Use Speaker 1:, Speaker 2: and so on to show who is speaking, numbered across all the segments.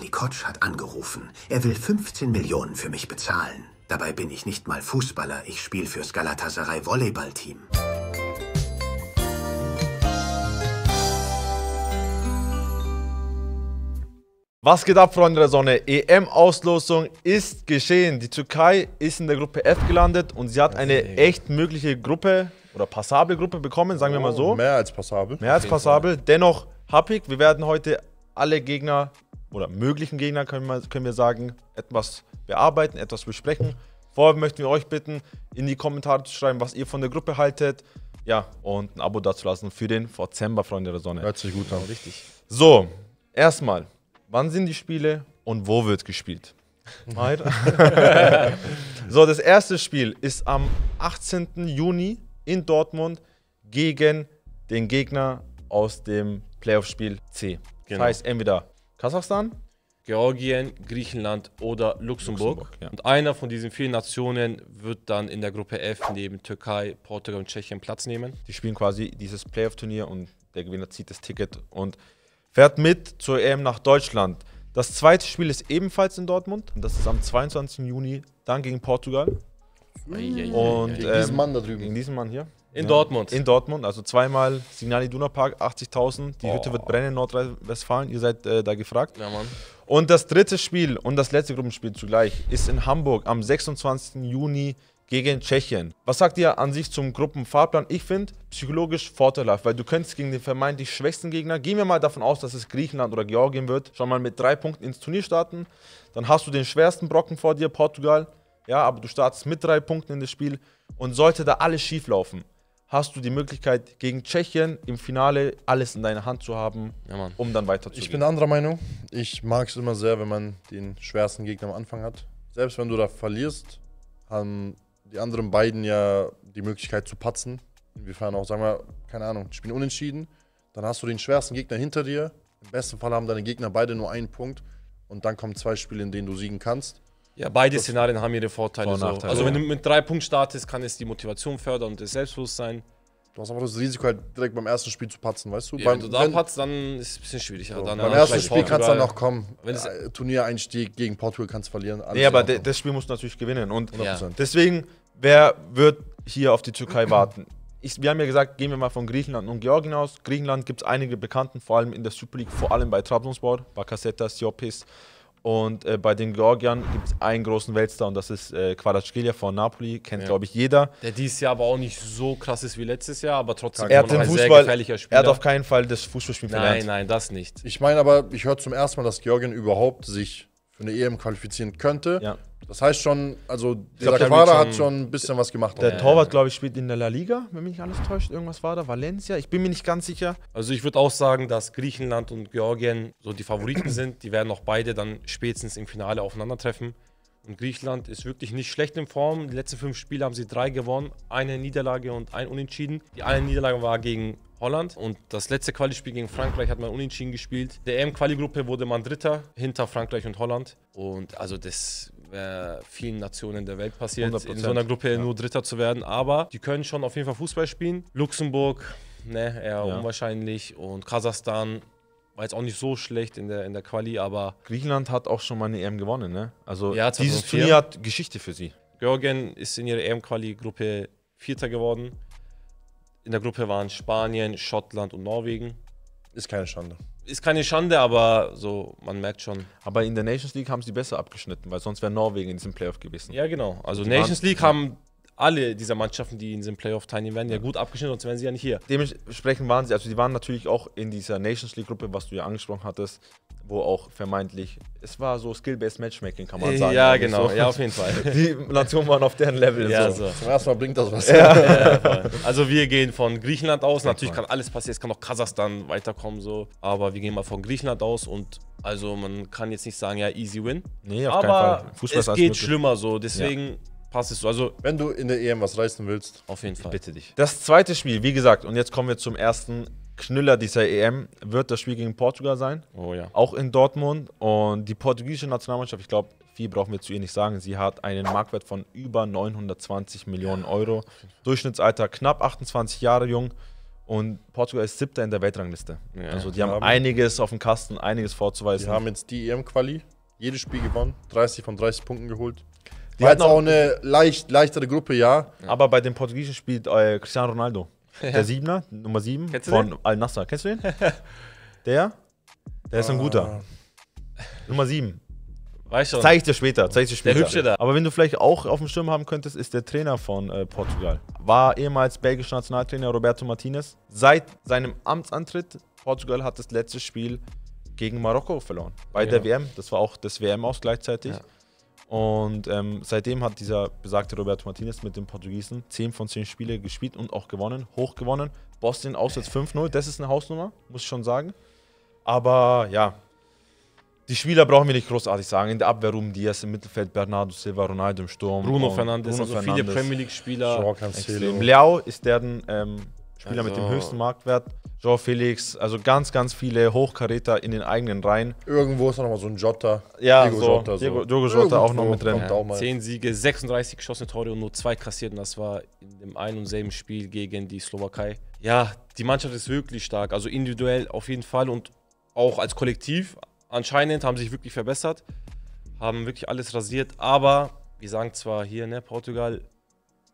Speaker 1: Ali Kotsch hat angerufen. Er will 15 Millionen für mich bezahlen. Dabei bin ich nicht mal Fußballer, ich spiele fürs Galatasaray Volleyballteam.
Speaker 2: Was geht ab, Freunde der Sonne? EM-Auslosung ist geschehen. Die Türkei ist in der Gruppe F gelandet und sie hat eine echt mögliche Gruppe oder passable Gruppe bekommen, sagen wir mal oh, so. Mehr
Speaker 1: als passabel. Mehr als passabel.
Speaker 2: Dennoch happig. Wir werden heute alle Gegner oder möglichen Gegner, können wir, können wir sagen, etwas bearbeiten, etwas besprechen. Vorher möchten wir euch bitten, in die Kommentare zu schreiben, was ihr von der Gruppe haltet. Ja, und ein Abo dazulassen für den Dezember, Freunde der Sonne. Hört sich gut an. Richtig. So, erstmal, wann sind die Spiele und wo wird gespielt? so, das erste Spiel ist am 18. Juni in Dortmund gegen den Gegner aus dem Playoff-Spiel C. Genau. Das heißt, entweder Kasachstan, Georgien, Griechenland oder Luxemburg. Luxemburg ja. Und einer von diesen vier Nationen wird dann in der Gruppe F neben Türkei, Portugal und Tschechien Platz nehmen. Die spielen quasi dieses Playoff-Turnier und der Gewinner zieht das Ticket und fährt mit zur EM nach Deutschland. Das zweite Spiel ist ebenfalls in Dortmund. Und Das ist am 22. Juni, dann gegen Portugal. Und, gegen ähm, diesen Mann da drüben. Gegen diesen Mann hier. In ja. Dortmund. In Dortmund, also zweimal Signal Iduna Park, 80.000. Die oh. Hütte wird brennen in Nordrhein-Westfalen. Ihr seid äh, da gefragt. Ja, Mann. Und das dritte Spiel und das letzte Gruppenspiel zugleich ist in Hamburg am 26. Juni gegen Tschechien. Was sagt ihr an sich zum Gruppenfahrplan? Ich finde psychologisch vorteilhaft, weil du könntest gegen den vermeintlich schwächsten Gegner, gehen wir mal davon aus, dass es Griechenland oder Georgien wird, schon mal mit drei Punkten ins Turnier starten. Dann hast du den schwersten Brocken vor dir, Portugal. Ja, aber du startest mit drei Punkten in das Spiel und sollte da alles schief laufen hast du
Speaker 1: die Möglichkeit, gegen Tschechien im Finale alles in deiner Hand zu haben, ja, um dann weiterzugehen. Ich bin anderer Meinung. Ich mag es immer sehr, wenn man den schwersten Gegner am Anfang hat. Selbst wenn du da verlierst, haben die anderen beiden ja die Möglichkeit zu patzen. Inwiefern auch, sagen wir, keine Ahnung, spielen unentschieden. Dann hast du den schwersten Gegner hinter dir. Im besten Fall haben deine Gegner beide nur einen Punkt. Und dann kommen zwei Spiele, in denen du siegen kannst. Ja, beide das Szenarien haben ihre Vorteile. Und So. Also, wenn du mit drei Punkten startest, kann es die Motivation fördern und das Selbstbewusstsein. Du hast einfach das Risiko, halt direkt beim ersten Spiel zu patzen, weißt du? Ja, beim, wenn du da wenn, patzt, dann ist
Speaker 2: es ein bisschen schwieriger. So. beim ersten Spiel kann es dann auch kommen. Wenn es
Speaker 1: ja, äh, Turniereinstieg gegen Portugal kannst du verlieren. Alles nee, aber das Spiel musst
Speaker 2: du natürlich gewinnen. Und ja. deswegen, wer wird hier auf die Türkei warten? Ich, wir haben ja gesagt, gehen wir mal von Griechenland und Georgien aus. Griechenland gibt es einige Bekannten, vor allem in der Super League, vor allem bei Trabzonspor, Bakasetas, Siopis. Und äh, bei den Georgiern gibt es einen großen Weltstar und das ist äh, Kvaratskhelia von Napoli, kennt ja. glaube ich jeder. Der dieses Jahr aber auch nicht so krass ist wie letztes Jahr, aber trotzdem er hat den Fußball, Er hat auf keinen
Speaker 1: Fall das Fußballspiel nein, verlernt. Nein, nein, das nicht. Ich meine aber, ich höre zum ersten Mal, dass Georgien überhaupt sich für eine EM qualifizieren könnte. Ja. Das heißt schon, also dieser glaub, Quader hat schon ein bisschen was gemacht. Der ja. Torwart,
Speaker 2: glaube ich, spielt in der La Liga, wenn mich nicht alles täuscht. Irgendwas war da, Valencia. Ich bin mir nicht ganz sicher. Also ich würde auch sagen, dass Griechenland und Georgien so die Favoriten sind. Die werden auch beide dann spätestens im Finale aufeinandertreffen. Und Griechenland ist wirklich nicht schlecht in Form. Die letzten fünf Spiele haben sie drei gewonnen, eine Niederlage und ein Unentschieden. Die eine Niederlage war gegen Holland und das letzte Quali-Spiel gegen Frankreich hat man unentschieden gespielt. Der EM-Quali-Gruppe wurde man Dritter hinter Frankreich und Holland. Und also das wäre vielen Nationen der Welt passiert, 100%. in so einer Gruppe ja. nur Dritter zu werden. Aber die können schon auf jeden Fall Fußball spielen. Luxemburg, ne, eher ja. unwahrscheinlich. Und Kasachstan war jetzt auch nicht so schlecht in der, in der Quali, aber. Griechenland hat auch schon mal eine EM gewonnen, ne? Also ja, dieses Turnier hat Geschichte für sie. Georgien ist in ihrer EM-Quali-Gruppe Vierter geworden. In der Gruppe waren Spanien, Schottland und Norwegen.
Speaker 1: Ist keine Schande
Speaker 2: ist keine Schande, aber so, man merkt schon. Aber in der Nations League haben sie besser abgeschnitten, weil sonst wäre Norwegen in diesem Playoff gewesen. Ja, genau. Also die Nations League haben alle dieser Mannschaften, die in diesem Playoff teilnehmen werden, ja, ja gut abgeschnitten, sonst wären sie ja nicht hier. Dementsprechend waren sie, also die waren natürlich auch in dieser Nations League-Gruppe, was du ja angesprochen hattest, wo auch vermeintlich, es war so Skill-Based Matchmaking, kann man äh, sagen. Ja, genau, so. ja, auf jeden Fall. Die Nationen waren auf deren Level. Ja, so. so. Zum ersten Mal bringt das was. Ja. ja, also wir gehen von Griechenland aus, natürlich kann alles passieren, es kann auch Kasachstan weiterkommen, so. aber wir gehen mal von Griechenland aus
Speaker 1: und also man kann jetzt nicht sagen, ja, easy win. Nee, auf aber keinen Fall. Fußball es geht möglich. schlimmer so, deswegen... Ja passt es so. Also, wenn du in der EM was reißen willst, auf jeden Fall. Ich bitte dich.
Speaker 2: Das zweite Spiel, wie gesagt, und jetzt kommen wir zum ersten Knüller dieser EM wird das Spiel gegen Portugal sein. Oh ja. Auch in Dortmund. Und die portugiesische Nationalmannschaft, ich glaube, viel brauchen wir zu ihr nicht sagen. Sie hat einen Marktwert von über 920 Millionen Euro. Durchschnittsalter knapp 28 Jahre jung. Und Portugal ist siebter in der Weltrangliste. Ja. also die haben, haben, einiges auf dem Kasten, einiges
Speaker 1: vorzuweisen. Die haben jetzt die EM-Quali, jedes Spiel gewonnen, 30 von 30 Punkten geholt. Die hatten auch eine leicht, leichtere Gruppe, ja. Aber
Speaker 2: bei den Portugiesen spielt äh,
Speaker 1: Cristiano Ronaldo.
Speaker 2: Ja. Der Siebener, Nummer 7 von Al Nasser. Kennst du den? der? Der ist ein ah. guter. Nummer 7. Weißt du? Zeig ich dir später, zeig ich dir später. Der Hübsche da. Aber wenn du vielleicht auch auf dem Schirm haben könntest, ist der Trainer von äh, Portugal. War ehemals belgischer Nationaltrainer Roberto Martinez. Seit seinem Amtsantritt, Portugal hat das letzte Spiel gegen Marokko verloren. Bei ja. der WM. Das war auch das WM-Aus gleichzeitig. Ja. Und ähm, seitdem hat dieser besagte Roberto Martinez mit den Portugiesen 10 von 10 Spiele gespielt und auch gewonnen, hoch gewonnen. Boston auswärts 5-0, das ist eine Hausnummer, muss ich schon sagen. Aber ja, die Spieler brauchen wir nicht großartig sagen. In der Abwehr Ruben Diaz, im Mittelfeld Bernardo Silva, Ronaldo im Sturm. Bruno Fernandes, Bruno also Fernandes. viele Premier League-Spieler. Leao ist deren ähm, Spieler also. mit dem also höchsten Marktwert. Jean Felix, also ganz, ganz viele Hochkaräter in den eigenen
Speaker 1: Reihen. Irgendwo ist noch mal so ein Jota. Ja, Diego so, Jota, so. Diego, Diego Jota auch noch mit drin. Ja, 10
Speaker 2: Siege, 36 geschossene Tore und nur zwei kassiert. Und das war in dem einen und selben Spiel gegen die Slowakei. Ja, die Mannschaft ist wirklich stark. Also individuell auf jeden Fall und auch als Kollektiv. Anscheinend haben sich wirklich verbessert, haben wirklich alles rasiert. Aber wir sagen zwar hier, ne, Portugal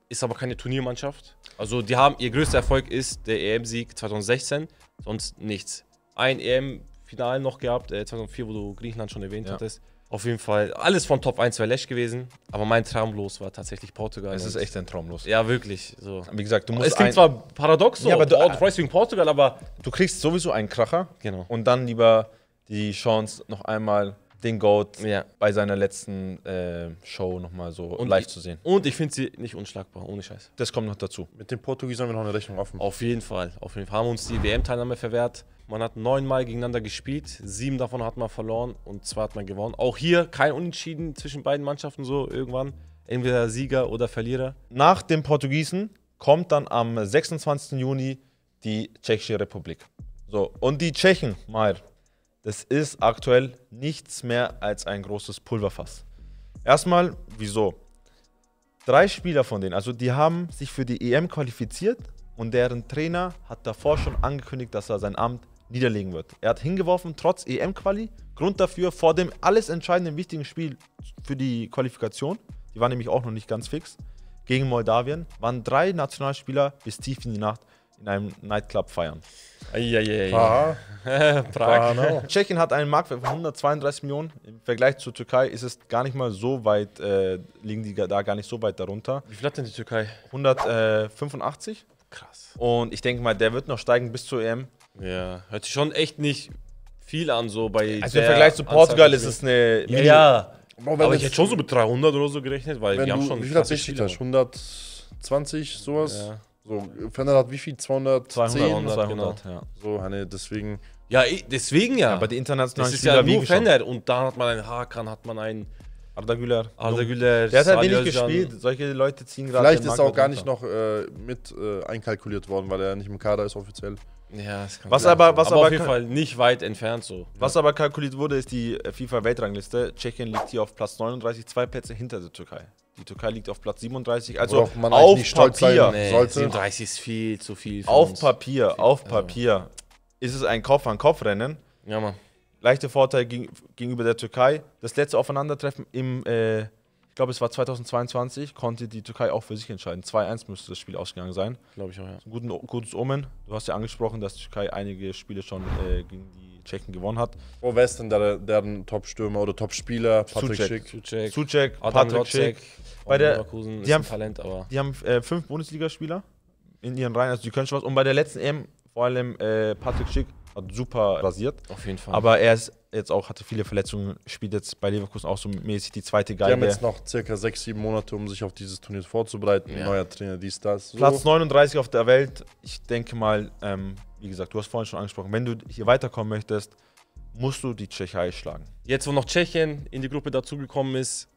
Speaker 2: ist aber keine Turniermannschaft. Also die haben, ihr größter Erfolg ist der EM-Sieg 2016, sonst nichts. Ein EM-Final noch gehabt, äh, 2004, wo du Griechenland schon erwähnt ja. hattest. Auf jeden Fall alles von Top 1 wäre Lash gewesen, aber mein Traumlos war tatsächlich Portugal. Es ist echt ein Traumlos. Ja, wirklich. So. Wie gesagt, du musst. Es klingt zwar paradox so, ja, aber du, oh, du freust wegen Portugal, aber. Du kriegst sowieso einen Kracher. Genau. Und dann lieber die Chance, noch einmal den Goat ja. bei seiner letzten äh, Show nochmal so und live ich, zu sehen. Und ich finde sie nicht unschlagbar, ohne Scheiß. Das kommt noch dazu. Mit den Portugiesen haben wir noch eine Rechnung offen. Auf jeden Fall. Auf jeden Fall haben uns die WM-Teilnahme verwehrt. Man hat neunmal gegeneinander gespielt, sieben davon hat man verloren und zwei hat man gewonnen. Auch hier kein Unentschieden zwischen beiden Mannschaften so irgendwann. Entweder Sieger oder Verlierer. Nach dem Portugiesen kommt dann am 26. Juni die Tschechische Republik. So, und die Tschechen, Mayer, das ist aktuell nichts mehr als ein großes Pulverfass. Erstmal, wieso? Drei Spieler von denen, also die haben sich für die EM qualifiziert und deren Trainer hat davor schon angekündigt, dass er sein Amt niederlegen wird. Er hat hingeworfen, trotz EM-Quali. Grund dafür, vor dem alles entscheidenden wichtigen Spiel für die Qualifikation, die war nämlich auch noch nicht ganz fix, gegen Moldawien, waren drei Nationalspieler bis tief in die Nacht in einem Nightclub feiern. Eieiei. Prag. Ne? Tschechien hat einen Marktwert von 132 Millionen. Im Vergleich zur Türkei ist es gar nicht mal so weit, äh, liegen die da gar nicht so weit darunter. Wie viel hat denn die Türkei? 185. Krass. Und ich denke mal, der wird noch steigen bis zur EM. Ja, hört sich schon echt nicht viel an, so bei.
Speaker 1: Also im Vergleich zu Portugal ist es eine. Ja, ja. Aber, aber ich hätte schon so mit 300 oder so gerechnet, weil die haben schon. Wie viel hat Tschechien? 120, sowas? Ja. So, Fender hat wie viel? 200, 200, 100, 200 genau.
Speaker 2: ja. So, Hanne, deswegen. Ja, deswegen ja. Aber die internationalen das ist Spieler ja nur Fender. Und da hat man einen Hakan, hat man einen. Arda Güler. Arda Güler. Der hat halt wenig gespielt. Solche Leute ziehen gerade. Vielleicht ist er auch gar runter. nicht
Speaker 1: noch äh, mit äh, einkalkuliert worden, weil er nicht im Kader ist offiziell. Ja, das kann was klar. aber, was aber, aber auf jeden Fall nicht weit entfernt so.
Speaker 2: Was ja. aber kalkuliert wurde, ist die äh, FIFA-Weltrangliste. Tschechien liegt hier auf Platz 39, zwei Plätze hinter der Türkei. Die Türkei liegt auf Platz 37, also Worauf man auf nicht Papier. sein nee, sollte. 37 ist viel zu viel. Auf uns. Papier, viel, auf also Papier ist es ein Kopf-an-Kopf-Rennen. Ja, Mann. Leichter Vorteil gegenüber der Türkei. Das letzte Aufeinandertreffen im äh, ich glaube, es war 2022, konnte die Türkei auch für sich entscheiden. 2-1 müsste das Spiel ausgegangen sein. Glaube ich auch, ja. Ein gutes Omen. Du hast ja angesprochen, dass die Türkei einige Spiele schon äh, gegen die Tschechen gewonnen hat. Wo wäre
Speaker 1: es denn der, deren Top-Stürmer oder Top-Spieler? Patrick Schick. Zucek, Zucek Patrick Lotzek, Schick. Bei der, die haben, Talent, aber...
Speaker 2: die haben äh, fünf Bundesligaspieler in ihren Reihen, also die können schon was. Und bei der letzten EM, vor allem äh, Patrick Schick, hat super rasiert. Auf jeden Fall. Aber er ist jetzt auch, hatte viele Verletzungen, spielt jetzt bei Leverkusen auch so mäßig die zweite Geige. Die haben jetzt noch circa sechs,
Speaker 1: sieben Monate, um sich auf dieses Turnier vorzubereiten. Ja. Neuer Trainer, dies, das. So. Platz 39
Speaker 2: auf der Welt. Ich denke mal, ähm, wie gesagt, du hast vorhin schon angesprochen, wenn du hier weiterkommen möchtest, musst du die Tschechei schlagen. Jetzt, wo noch Tschechien in die Gruppe dazugekommen ist,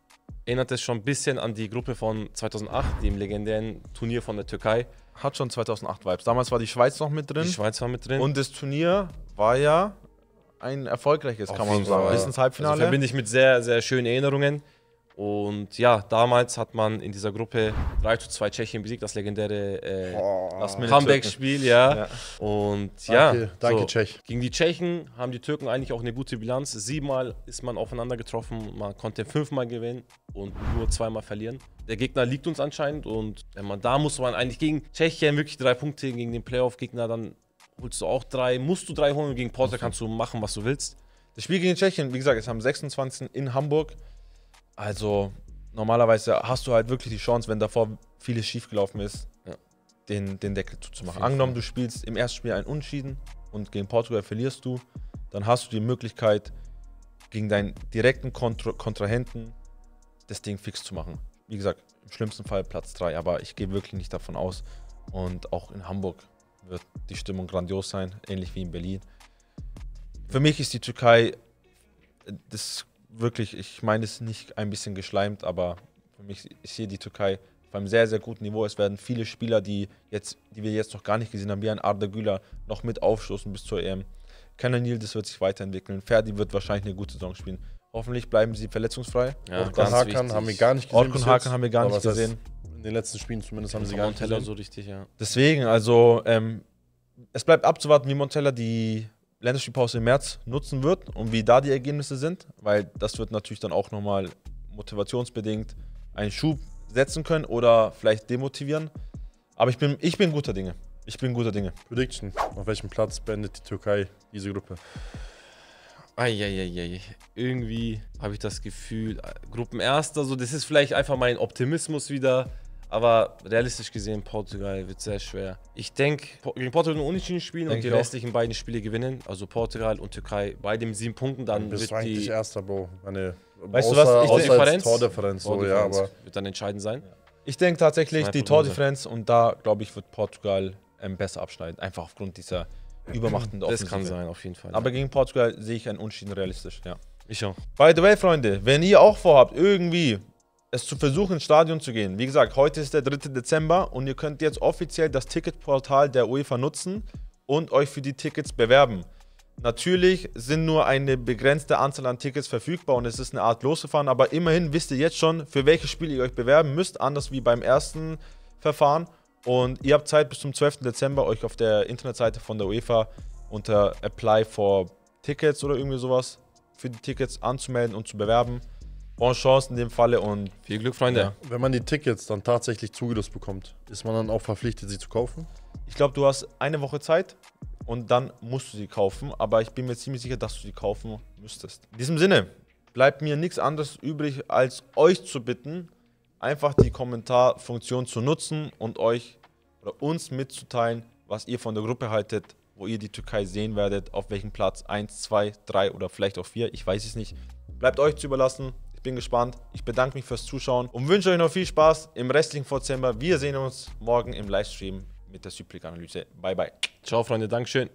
Speaker 2: erinnert es schon ein bisschen an die Gruppe von 2008, dem legendären Turnier von der Türkei. Hat schon 2008 Vibes. Damals war die Schweiz noch mit drin. Die Schweiz war mit drin. Und das Turnier war ja ein erfolgreiches, Auf kann man sagen. Bis ins Halbfinale. Also verbinde ich mit sehr, sehr schönen Erinnerungen. Und ja, damals hat man in dieser Gruppe 3 zu 2 Tschechien besiegt, das legendäre äh, oh, Comeback-Spiel, ja. ja. Und ja, danke, danke so. Tschech. Gegen die Tschechen haben die Türken eigentlich auch eine gute Bilanz. Siebenmal ist man aufeinander getroffen, man konnte fünfmal gewinnen und nur zweimal verlieren. Der Gegner liegt uns anscheinend und wenn man da muss man eigentlich gegen Tschechien wirklich drei Punkte gegen den Playoff-Gegner, dann holst du auch drei, musst du drei holen gegen Porter mhm. kannst du machen, was du willst. Das Spiel gegen Tschechien, wie gesagt, ist am 26. in Hamburg. Also normalerweise hast du halt wirklich die Chance, wenn davor vieles schiefgelaufen ist, ja. den, den Deckel zuzumachen. Angenommen, du spielst im ersten Spiel ein Unentschieden und gegen Portugal verlierst du, dann hast du die Möglichkeit, gegen deinen direkten Kontra Kontrahenten das Ding fix zu machen. Wie gesagt, im schlimmsten Fall Platz 3, aber ich gehe wirklich nicht davon aus. Und auch in Hamburg wird die Stimmung grandios sein, ähnlich wie in Berlin. Für mich ist die Türkei das wirklich, ich meine es nicht ein bisschen geschleimt, aber für mich ist hier die Türkei auf einem sehr, sehr guten Niveau. Es werden viele Spieler, die, jetzt, die wir jetzt noch gar nicht gesehen haben, wie ein Arda Güler, noch mit aufstoßen bis zur EM. Kananil, das wird sich weiterentwickeln. Ferdi wird wahrscheinlich eine gute Saison spielen. Hoffentlich bleiben sie verletzungsfrei. Ja, Orkun Hakan wichtig. haben wir gar nicht gesehen. Orkun Hakan haben wir gar nicht gesehen.
Speaker 1: In den letzten Spielen zumindest haben also sie gar Montella nicht gesehen. so richtig, ja.
Speaker 2: Deswegen, also ähm, es bleibt abzuwarten, wie Montella die Länderspielpause im März nutzen wird und wie da die Ergebnisse sind, weil das wird natürlich dann auch nochmal motivationsbedingt einen Schub setzen können oder vielleicht demotivieren. Aber ich bin, ich bin guter Dinge. Ich bin guter
Speaker 1: Dinge. Prediction. Auf welchem
Speaker 2: Platz beendet die Türkei diese Gruppe? Eieieiei. Irgendwie habe ich das Gefühl, Gruppenerster, so, das ist vielleicht einfach mein Optimismus wieder. Aber realistisch gesehen, Portugal wird sehr schwer. Ich denke, gegen Portugal nur unentschieden spielen denk und die restlichen beiden Spiele gewinnen. Also Portugal und Türkei bei den sieben Punkten. Dann bist wird eigentlich die erster, Bro. Meine, weißt außer, du was? Ich außer Differenz, Tordifferenz, so, ja, aber wird dann entscheidend sein. Ich denke tatsächlich die Tordifferenz und da, glaube ich, wird Portugal ähm, besser abschneiden. Einfach aufgrund dieser übermachtenden Offensive. Das kann sein, auf jeden Fall. Aber ja. gegen Portugal sehe ich einen Unentschieden realistisch, ja. Ich auch. By the way, Freunde, wenn ihr auch vorhabt, irgendwie es zu versuchen, ins Stadion zu gehen. Wie gesagt, heute ist der 3. Dezember und ihr könnt jetzt offiziell das Ticketportal der UEFA nutzen und euch für die Tickets bewerben. Natürlich sind nur eine begrenzte Anzahl an Tickets verfügbar und es ist eine Art losgefahren, aber immerhin wisst ihr jetzt schon, für welches Spiel ihr euch bewerben müsst, anders wie beim ersten Verfahren. Und ihr habt Zeit bis zum 12. Dezember, euch auf der Internetseite von der UEFA unter Apply for Tickets oder irgendwie sowas
Speaker 1: für die Tickets anzumelden und zu bewerben. Bonne Chance in dem Falle und viel Glück, Freunde. Ja. Wenn man die Tickets dann tatsächlich zugelost bekommt, ist man dann auch verpflichtet, sie zu kaufen? Ich glaube, du hast
Speaker 2: eine Woche Zeit
Speaker 1: und dann musst du sie kaufen. Aber ich bin mir ziemlich sicher, dass du sie kaufen
Speaker 2: müsstest. In diesem Sinne bleibt mir nichts anderes übrig, als euch zu bitten, einfach die Kommentarfunktion zu nutzen und euch oder uns mitzuteilen, was ihr von der Gruppe haltet, wo ihr die Türkei sehen werdet, auf welchem Platz 1, 2, 3 oder vielleicht auch 4, ich weiß es nicht. Bleibt euch zu überlassen. Ich bin gespannt. Ich bedanke mich fürs Zuschauen und wünsche euch noch viel Spaß im restlichen Dezember. Wir sehen uns morgen im Livestream mit der Cypric-Analyse. Bye, bye. Ciao, Freunde. Dankeschön.